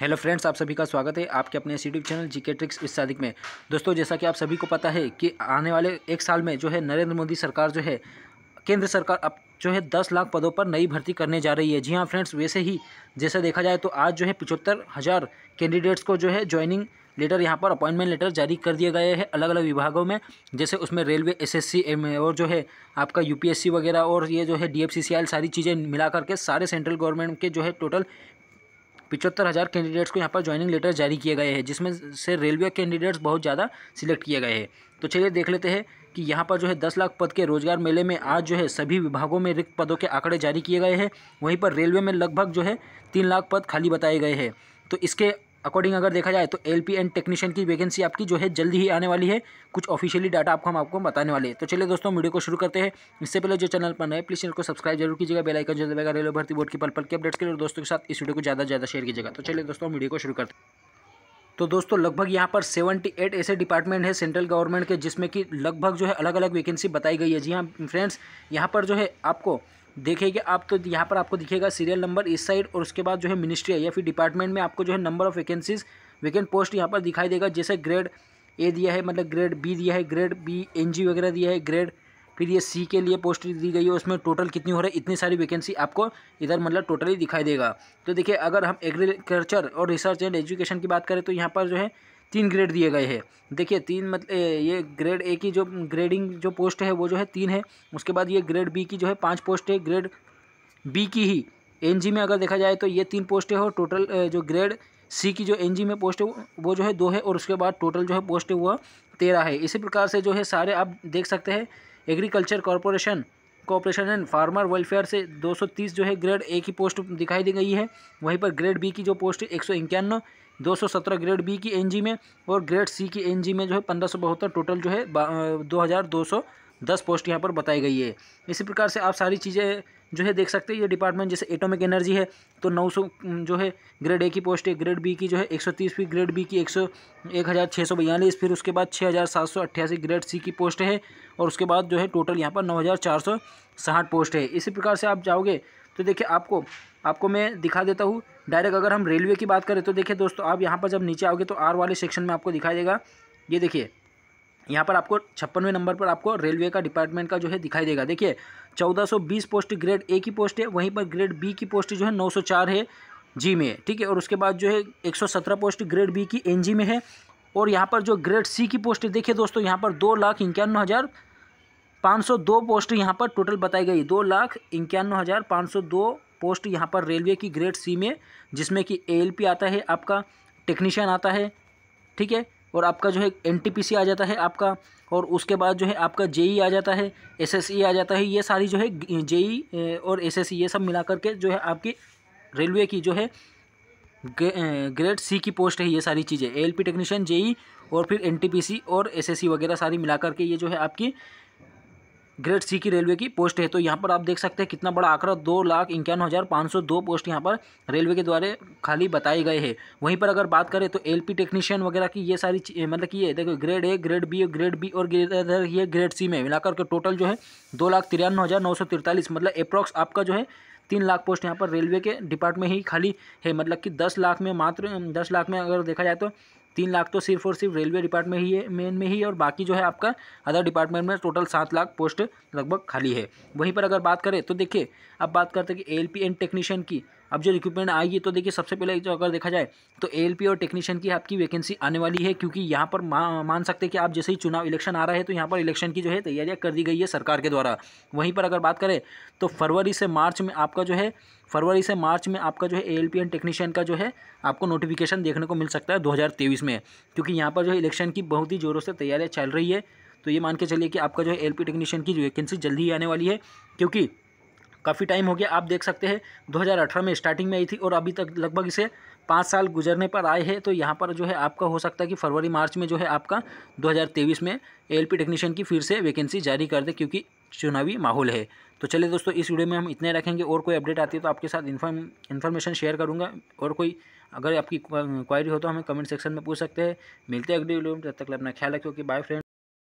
hello friends आप सभी का स्वागत है आपके अपने यूट्यूब चैनल जीके ट्रिक्स इस सादिक में दोस्तों जैसा कि आप सभी को पता है कि आने वाले एक साल में जो है नरेंद्र मोदी सरकार जो है केंद्र सरकार अब जो है दस लाख पदों पर नई भर्ती करने जा रही है जी हाँ फ्रेंड्स वैसे ही जैसा देखा जाए तो आज जो है पिछहत्तर हज़ार कैंडिडेट्स को जो है ज्वाइनिंग लेटर यहाँ पर अपॉइंटमेंट लेटर जारी कर दिए गए हैं अलग अलग विभागों में जैसे उसमें रेलवे एसएससी और जो है आपका यूपीएससी वगैरह और ये जो है डीएफसीसीएल सारी चीज़ें मिला करके सारे सेंट्रल गवर्नमेंट के जो है टोटल पिचहत्तर हज़ार कैंडिडेट्स को यहाँ पर ज्वाइनिंग लेटर जारी किए गए हैं जिसमें से रेलवे कैंडिडेट्स बहुत ज़्यादा सिलेक्ट किए गए हैं तो चलिए देख लेते हैं कि यहाँ पर जो है दस लाख पद के रोजगार मेले में आज जो है सभी विभागों में रिक्त पदों के आंकड़े जारी किए गए हैं वहीं पर रेलवे में लगभग जो है तीन लाख पद खाली बताए गए हैं तो इसके अकॉर्डिंग अगर देखा जाए तो एल पी एंड टेक्नीशियन की वैकेंसी आपकी जो है जल्दी ही आने वाली है कुछ ऑफिशियली डाटा आपको हम आपको बताने वाले हैं तो चलिए दोस्तों वीडियो को शुरू करते हैं इससे पहले जो चैनल पर नए प्लीज चैनल को सब्सक्राइब जरूर कीजिएगा बेलाइकन जो देगा रेलवे भर्ती बोर्ड की पल पल के अपडेट्स के लिए दोस्तों के साथ इस वीडियो को ज़्यादा ज़्यादा शेयर कीजिएगा तो चलिए दोस्तों वीडियो को शुरू करते हैं तो दोस्तों लगभग यहाँ पर 78 ऐसे डिपार्टमेंट है सेंट्रल गवर्नमेंट के जिसमें कि लगभग जो है अलग अलग वैकेंसी बताई गई है जी हाँ फ्रेंड्स यहाँ पर जो है आपको देखेंगे आप तो यहाँ पर आपको दिखेगा सीरियल नंबर इस साइड और उसके बाद जो है मिनिस्ट्री है या फिर डिपार्टमेंट में आपको जो है number of vacancies vacant post यहाँ पर दिखाई देगा जैसे ग्रेड ए दिया है मतलब ग्रेड बी दिया है ग्रेड बी एन जी वगैरह दिया है ग्रेड फिर ये सी के लिए पोस्ट दी गई है उसमें टोटल कितनी हो रही है इतनी सारी वैकेंसी आपको इधर मतलब टोटली दिखाई देगा तो देखिए अगर हम एग्रीकल्चर और रिसर्च एंड एजुकेशन की बात करें तो यहाँ पर जो है तीन ग्रेड दिए गए हैं देखिए तीन मतलब ये ग्रेड ए की जो ग्रेडिंग जो पोस्ट है वो जो है तीन है उसके बाद ये ग्रेड बी की जो है पाँच पोस्ट है ग्रेड बी की ही एनजी में अगर देखा जाए तो ये तीन पोस्ट है और टोटल जो ग्रेड सी की जो एनजी में पोस्ट है वो जो है दो है और उसके बाद टोटल जो है पोस्ट है वह तेरह है इसी प्रकार से जो है सारे आप देख सकते हैं agriculture corporation cooperation and farmer welfare से 230 जो है ग्रेड ए की पोस्ट दिखाई दी गई है वहीं पर ग्रेड बी की जो पोस्ट एक सौ 217 ग्रेड बी की एनजी में और ग्रेड सी की एनजी में जो है पंद्रह टोटल जो है दो हज़ार दो सौ दस पोस्ट यहाँ पर बताई गई है इसी प्रकार से आप सारी चीज़ें जो है देख सकते हैं ये डिपार्टमेंट जैसे एटॉमिक एनर्जी है तो 900 जो है ग्रेड ए की पोस्ट है ग्रेड बी की जो है 130 फिर ग्रेड बी की एक सौ एक हज़ार छः सौ बयालीस फिर उसके बाद छः हज़ार सात सौ अट्ठासी ग्रेड सी की पोस्ट है और उसके बाद जो है टोटल यहाँ पर नौ हज़ार चार सौ साठ पोस्ट है इसी प्रकार से आप जाओगे तो देखिए आपको आपको मैं दिखा देता हूँ डायरेक्ट अगर हम रेलवे की बात करें तो देखिए दोस्तों आप यहाँ पर जब नीचे आओगे तो आर वाले सेक्शन में आपको दिखाई देगा ये देखिए यहाँ पर आपको छप्पनवें नंबर पर आपको रेलवे का डिपार्टमेंट का जो है दिखाई देगा देखिए 1420 पोस्ट ग्रेड ए की पोस्ट है वहीं पर ग्रेड बी की पोस्ट जो है 904 है जी में ठीक है और उसके बाद जो है 117 पोस्ट ग्रेड बी की एनजी में है और यहाँ पर जो ग्रेड सी की पोस्ट देखिए दोस्तों यहाँ पर दो लाख इक्यानवे हज़ार 502 पोस्ट यहाँ पर टोटल बताई गई दो लाख इक्यानवे हज़ार पाँच सौ दो पोस्ट यहाँ पर रेलवे की ग्रेड सी में जिसमें कि ए आता है आपका टेक्नीशियन आता है ठीक है और आपका जो है एन आ जाता है आपका और उसके बाद जो है आपका जेई e आ जाता है एसएससी e आ जाता है ये सारी जो है जेई e, और एसएससी ये सब मिला करके जो है आपकी रेलवे की जो है ग्रेड सी की पोस्ट है ये सारी चीज़ें एल टेक्नीशियन जेई और फिर एन और एस वगैरह सारी मिला के ये जो है आपकी ग्रेड सी की रेलवे की पोस्ट है तो यहाँ पर आप देख सकते हैं कितना बड़ा आंकड़ा दो लाख इक्यावन हज़ार पाँच सौ दो पोस्ट यहाँ पर रेलवे के द्वारा खाली बताए गए हैं वहीं पर अगर बात करें तो एलपी टेक्नीशियन वगैरह की ये सारी मतलब कि ये देखो grade A grade B grade B और इधर ये ग्रेड सी में मिलाकर के टोटल जो है दो लाख तिरानवे हज़ार नौ सौ तिरतालीस मतलब अप्रॉक्स आपका जो है तीन लाख पोस्ट यहाँ पर रेलवे के डिपार्ट में ही खाली है मतलब कि दस लाख में मात्र दस लाख में अगर देखा जाए तो तीन लाख तो सिर्फ और सिर्फ रेलवे डिपार्टमेंट ही है मेन में ही और बाकी जो है आपका अदर डिपार्टमेंट में टोटल सात लाख पोस्ट लगभग खाली है वहीं पर अगर बात करें तो देखिए अब बात करते हैं कि एल एंड टेक्नीशियन की अब जो रिक्रूटमेंट आएगी तो देखिए सबसे पहले जो अगर देखा जाए तो एल और टेक्नीशियन की आपकी वैकेंसी आने वाली है क्योंकि यहाँ पर मा, मान सकते हैं कि आप जैसे ही चुनाव इलेक्शन आ रहा है तो यहाँ पर इलेक्शन की जो है तैयारियाँ कर दी गई है सरकार के द्वारा वहीं पर अगर बात करें तो फरवरी से मार्च में आपका जो है फरवरी से मार्च में आपका जो है ए एंड टेक्नीशियन का जो है आपको नोटिफिकेशन देखने को मिल सकता है 2023 में क्योंकि यहाँ पर जो है इलेक्शन की बहुत ही ज़ोरों से तैयारियाँ चल रही है तो ये मान के चलिए कि आपका जो है एल टेक्नीशियन की वैकेंसी जल्दी ही आने वाली है क्योंकि काफ़ी टाइम हो गया आप देख सकते हैं 2018 में स्टार्टिंग में आई थी और अभी तक लगभग इसे पाँच साल गुजरने पर आए हैं तो यहाँ पर जो है आपका हो सकता है कि फरवरी मार्च में जो है आपका 2023 में एलपी टेक्नीशियन की फिर से वैकेंसी जारी कर दे क्योंकि चुनावी माहौल है तो चलिए दोस्तों इस वीडियो में हम इतने रखेंगे और कोई अपडेट आती है तो आपके साथ इन्फॉर्म इन्फॉर्मेशन शेयर करूँगा और कोई अगर आपकी क्वायरी हो तो हमें कमेंट सेक्शन में पूछ सकते हैं मिलते हैं अगली वीडियो में तब तक अपना ख्याल रखें ओके बाय फ्रेंड